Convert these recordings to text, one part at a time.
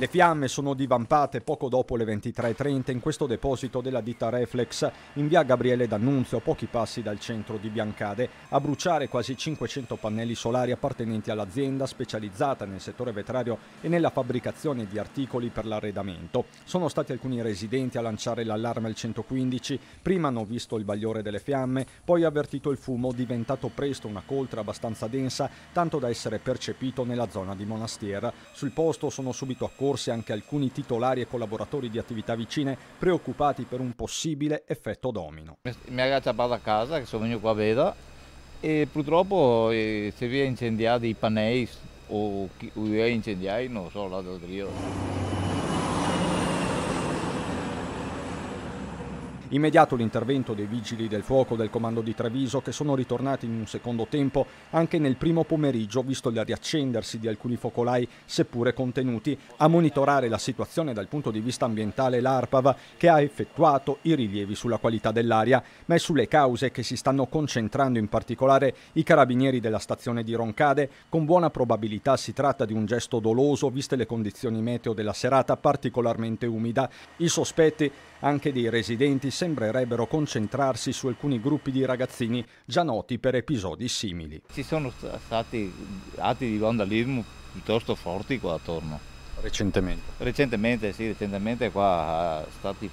Le fiamme sono divampate poco dopo le 23.30 in questo deposito della ditta Reflex in via Gabriele D'Annunzio, a pochi passi dal centro di Biancade, a bruciare quasi 500 pannelli solari appartenenti all'azienda specializzata nel settore vetrario e nella fabbricazione di articoli per l'arredamento. Sono stati alcuni residenti a lanciare l'allarme al 115, prima hanno visto il bagliore delle fiamme, poi avvertito il fumo diventato presto una coltra abbastanza densa, tanto da essere percepito nella zona di Monastier. Sul posto sono subito accorti forse anche alcuni titolari e collaboratori di attività vicine preoccupati per un possibile effetto domino. Mi ha agganciato a casa, che sono venuto qua a Veda, e purtroppo eh, se vi è incendiati i pannelli o chi è incendiato, non so, là dove io. Immediato l'intervento dei vigili del fuoco del comando di Treviso che sono ritornati in un secondo tempo anche nel primo pomeriggio visto il riaccendersi di alcuni focolai seppure contenuti. A monitorare la situazione dal punto di vista ambientale l'ARPAV che ha effettuato i rilievi sulla qualità dell'aria ma è sulle cause che si stanno concentrando in particolare i carabinieri della stazione di Roncade. Con buona probabilità si tratta di un gesto doloso viste le condizioni meteo della serata particolarmente umida. I sospetti anche dei residenti sembrerebbero concentrarsi su alcuni gruppi di ragazzini già noti per episodi simili. Ci sono stati atti di vandalismo piuttosto forti qua attorno. Recentemente? Recentemente, sì, recentemente qua eh, stati...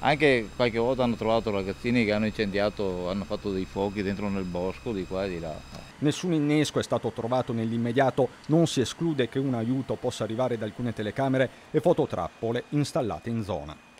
Anche qualche volta hanno trovato ragazzini che hanno incendiato, hanno fatto dei fuochi dentro nel bosco di qua e di là. Nessun innesco è stato trovato nell'immediato, non si esclude che un aiuto possa arrivare da alcune telecamere e fototrappole installate in zona.